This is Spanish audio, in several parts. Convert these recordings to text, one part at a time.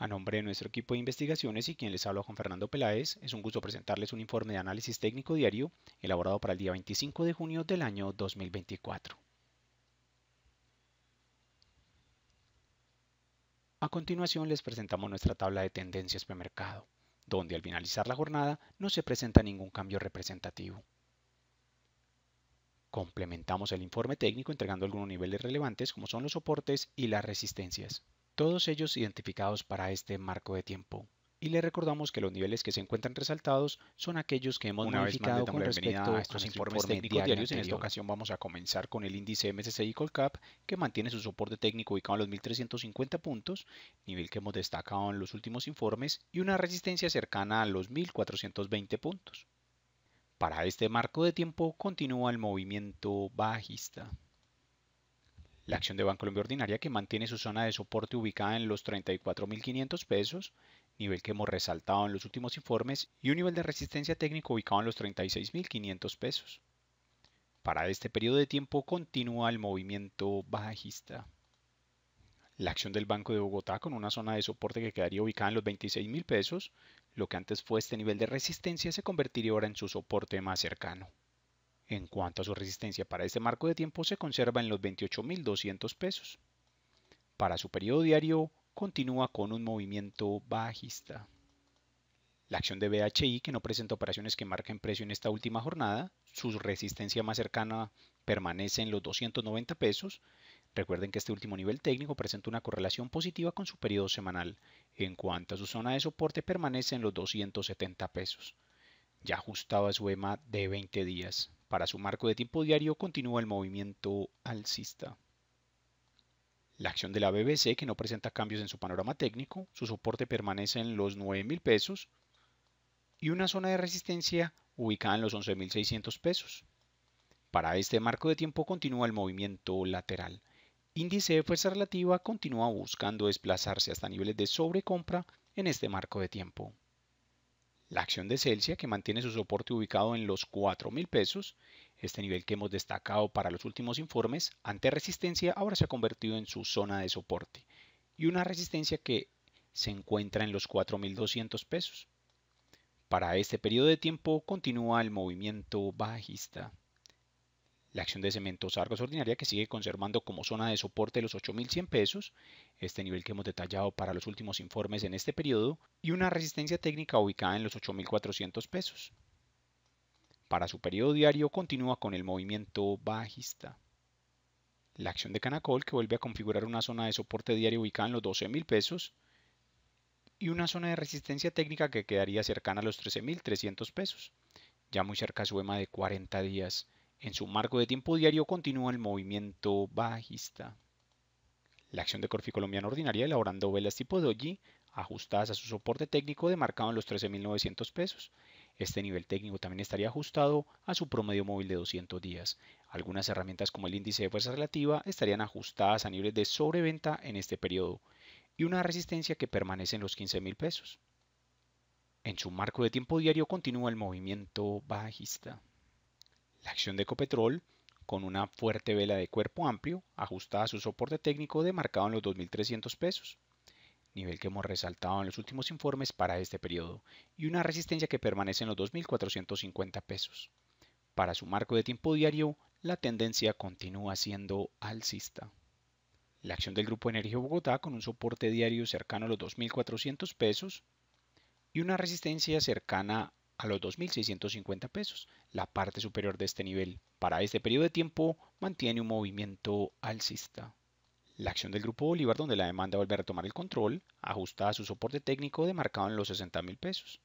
A nombre de nuestro equipo de investigaciones y quien les habla Juan Fernando Peláez, es un gusto presentarles un informe de análisis técnico diario elaborado para el día 25 de junio del año 2024. A continuación les presentamos nuestra tabla de tendencias de mercado, donde al finalizar la jornada no se presenta ningún cambio representativo. Complementamos el informe técnico entregando algunos niveles relevantes como son los soportes y las resistencias todos ellos identificados para este marco de tiempo. Y le recordamos que los niveles que se encuentran resaltados son aquellos que hemos modificado con respecto a estos informes técnicos diarios. En esta ocasión vamos a comenzar con el índice MSCI Colcap, que mantiene su soporte técnico ubicado en los 1350 puntos, nivel que hemos destacado en los últimos informes, y una resistencia cercana a los 1420 puntos. Para este marco de tiempo continúa el movimiento bajista la acción de Colombia Ordinaria que mantiene su zona de soporte ubicada en los 34.500 pesos, nivel que hemos resaltado en los últimos informes, y un nivel de resistencia técnico ubicado en los 36.500 pesos. Para este periodo de tiempo continúa el movimiento bajista. La acción del Banco de Bogotá con una zona de soporte que quedaría ubicada en los 26.000 pesos, lo que antes fue este nivel de resistencia se convertiría ahora en su soporte más cercano. En cuanto a su resistencia para este marco de tiempo, se conserva en los 28.200 pesos. Para su periodo diario, continúa con un movimiento bajista. La acción de BHI, que no presenta operaciones que marquen precio en esta última jornada, su resistencia más cercana permanece en los 290 pesos. Recuerden que este último nivel técnico presenta una correlación positiva con su periodo semanal. En cuanto a su zona de soporte, permanece en los 270 pesos, ya ajustaba su EMA de 20 días. Para su marco de tiempo diario continúa el movimiento alcista. La acción de la BBC, que no presenta cambios en su panorama técnico, su soporte permanece en los 9.000 pesos y una zona de resistencia ubicada en los 11.600 pesos. Para este marco de tiempo continúa el movimiento lateral. Índice de fuerza relativa continúa buscando desplazarse hasta niveles de sobrecompra en este marco de tiempo. La acción de Celsius que mantiene su soporte ubicado en los 4,000 pesos, este nivel que hemos destacado para los últimos informes, ante resistencia ahora se ha convertido en su zona de soporte y una resistencia que se encuentra en los 4.200 pesos. Para este periodo de tiempo continúa el movimiento bajista la acción de cementos Argos ordinaria que sigue conservando como zona de soporte los 8.100 pesos, este nivel que hemos detallado para los últimos informes en este periodo, y una resistencia técnica ubicada en los 8.400 pesos. Para su periodo diario continúa con el movimiento bajista. La acción de Canacol que vuelve a configurar una zona de soporte diario ubicada en los 12.000 pesos y una zona de resistencia técnica que quedaría cercana a los 13.300 pesos, ya muy cerca a su EMA de 40 días en su marco de tiempo diario continúa el movimiento bajista. La acción de Corfi Colombiana Ordinaria elaborando velas tipo doji ajustadas a su soporte técnico demarcado en los 13.900 pesos. Este nivel técnico también estaría ajustado a su promedio móvil de 200 días. Algunas herramientas como el índice de fuerza relativa estarían ajustadas a niveles de sobreventa en este periodo y una resistencia que permanece en los 15.000 pesos. En su marco de tiempo diario continúa el movimiento bajista. La acción de Ecopetrol, con una fuerte vela de cuerpo amplio, ajustada a su soporte técnico demarcado en los 2.300 pesos, nivel que hemos resaltado en los últimos informes para este periodo, y una resistencia que permanece en los 2.450 pesos. Para su marco de tiempo diario, la tendencia continúa siendo alcista. La acción del Grupo Energía Bogotá con un soporte diario cercano a los 2.400 pesos y una resistencia cercana a los 2.650 pesos. La parte superior de este nivel para este periodo de tiempo mantiene un movimiento alcista. La acción del grupo Bolívar, donde la demanda vuelve a retomar el control, ajustada a su soporte técnico demarcado en los $60,000. pesos,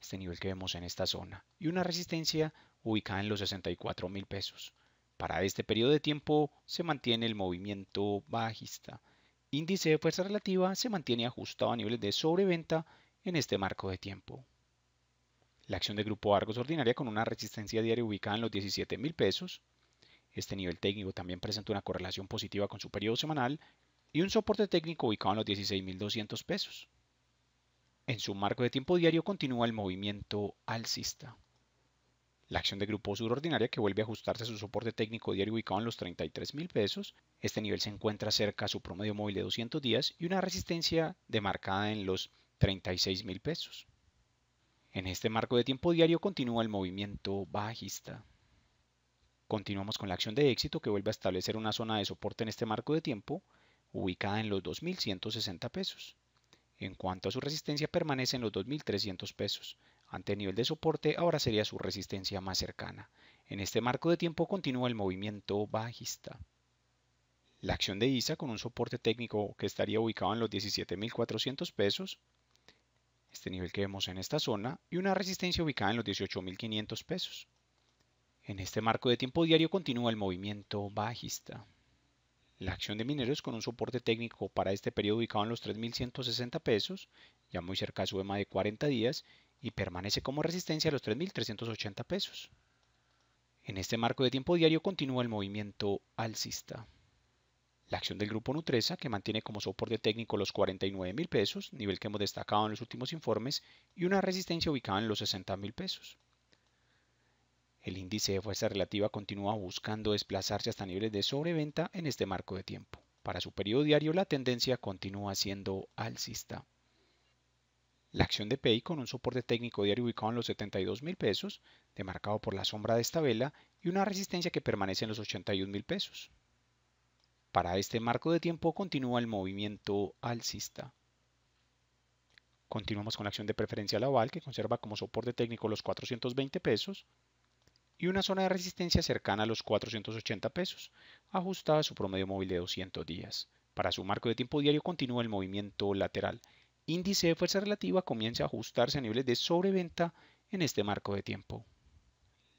este nivel que vemos en esta zona, y una resistencia ubicada en los $64,000. pesos. Para este periodo de tiempo se mantiene el movimiento bajista. Índice de fuerza relativa se mantiene ajustado a niveles de sobreventa en este marco de tiempo. La acción de Grupo Argos ordinaria con una resistencia diaria ubicada en los 17 mil pesos. Este nivel técnico también presenta una correlación positiva con su periodo semanal y un soporte técnico ubicado en los 16.200 pesos. En su marco de tiempo diario continúa el movimiento alcista. La acción de grupo Ordinaria que vuelve a ajustarse a su soporte técnico diario ubicado en los 33 pesos. Este nivel se encuentra cerca a su promedio móvil de 200 días y una resistencia demarcada en los 36 pesos. En este marco de tiempo diario continúa el movimiento bajista. Continuamos con la acción de éxito que vuelve a establecer una zona de soporte en este marco de tiempo, ubicada en los 2.160 pesos. En cuanto a su resistencia, permanece en los 2.300 pesos. Ante nivel de soporte, ahora sería su resistencia más cercana. En este marco de tiempo continúa el movimiento bajista. La acción de ISA con un soporte técnico que estaría ubicado en los 17.400 pesos, este nivel que vemos en esta zona, y una resistencia ubicada en los 18.500 pesos. En este marco de tiempo diario continúa el movimiento bajista. La acción de mineros con un soporte técnico para este periodo ubicado en los 3.160 pesos, ya muy cerca de su EMA de 40 días, y permanece como resistencia a los 3.380 pesos. En este marco de tiempo diario continúa el movimiento alcista la acción del Grupo Nutresa, que mantiene como soporte técnico los 49 mil pesos, nivel que hemos destacado en los últimos informes, y una resistencia ubicada en los 60 mil pesos. El índice de fuerza relativa continúa buscando desplazarse hasta niveles de sobreventa en este marco de tiempo. Para su periodo diario la tendencia continúa siendo alcista. La acción de PEI con un soporte técnico diario ubicado en los 72 mil pesos, demarcado por la sombra de esta vela y una resistencia que permanece en los 81 mil pesos. Para este marco de tiempo continúa el movimiento alcista. Continuamos con la acción de preferencia laval que conserva como soporte técnico los 420 pesos y una zona de resistencia cercana a los 480 pesos, ajustada a su promedio móvil de 200 días. Para su marco de tiempo diario continúa el movimiento lateral. Índice de fuerza relativa comienza a ajustarse a niveles de sobreventa en este marco de tiempo.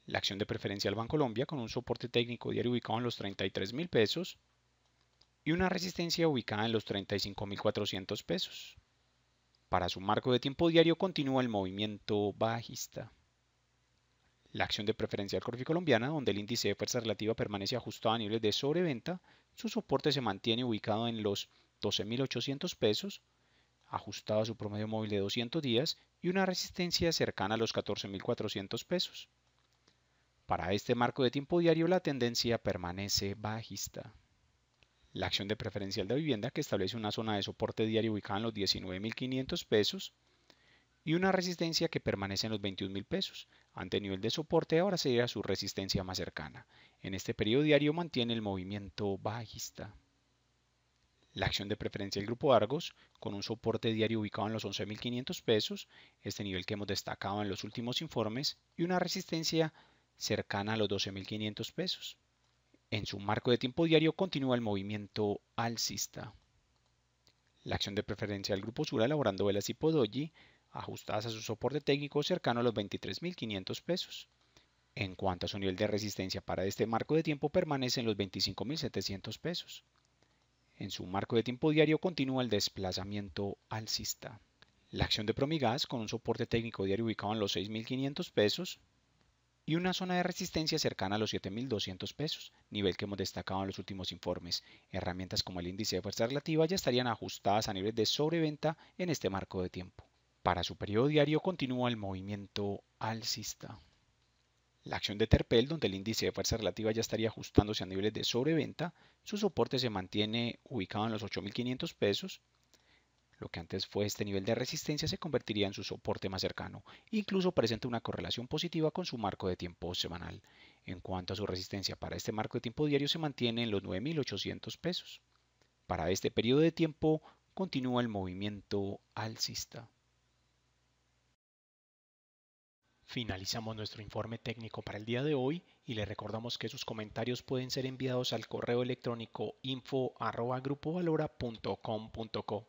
La acción de preferencia al Banco Colombia con un soporte técnico diario ubicado en los 33 mil pesos y una resistencia ubicada en los 35.400 pesos. Para su marco de tiempo diario continúa el movimiento bajista. La acción de preferencia del Corfi colombiana, donde el índice de fuerza relativa permanece ajustado a niveles de sobreventa, su soporte se mantiene ubicado en los 12.800 pesos, ajustado a su promedio móvil de 200 días y una resistencia cercana a los 14.400 pesos. Para este marco de tiempo diario la tendencia permanece bajista la acción de preferencial de vivienda que establece una zona de soporte diario ubicada en los 19.500 pesos y una resistencia que permanece en los 21.000 pesos. Ante nivel de soporte ahora sería su resistencia más cercana. En este periodo diario mantiene el movimiento bajista. La acción de preferencia del grupo Argos, con un soporte diario ubicado en los 11.500 pesos, este nivel que hemos destacado en los últimos informes, y una resistencia cercana a los 12.500 pesos. En su marco de tiempo diario continúa el movimiento alcista. La acción de preferencia del grupo Sur elaborando velas y doji, ajustadas a su soporte técnico cercano a los 23.500 pesos. En cuanto a su nivel de resistencia para este marco de tiempo permanece en los 25.700 pesos. En su marco de tiempo diario continúa el desplazamiento alcista. La acción de Promigas con un soporte técnico diario ubicado en los 6.500 pesos y una zona de resistencia cercana a los 7.200 pesos, nivel que hemos destacado en los últimos informes. Herramientas como el índice de fuerza relativa ya estarían ajustadas a niveles de sobreventa en este marco de tiempo. Para su periodo diario continúa el movimiento alcista. La acción de Terpel, donde el índice de fuerza relativa ya estaría ajustándose a niveles de sobreventa, su soporte se mantiene ubicado en los 8.500 pesos, lo que antes fue este nivel de resistencia se convertiría en su soporte más cercano, incluso presenta una correlación positiva con su marco de tiempo semanal. En cuanto a su resistencia para este marco de tiempo diario se mantiene en los 9.800 pesos. Para este periodo de tiempo continúa el movimiento alcista. Finalizamos nuestro informe técnico para el día de hoy y le recordamos que sus comentarios pueden ser enviados al correo electrónico info.grupovalora.com.co.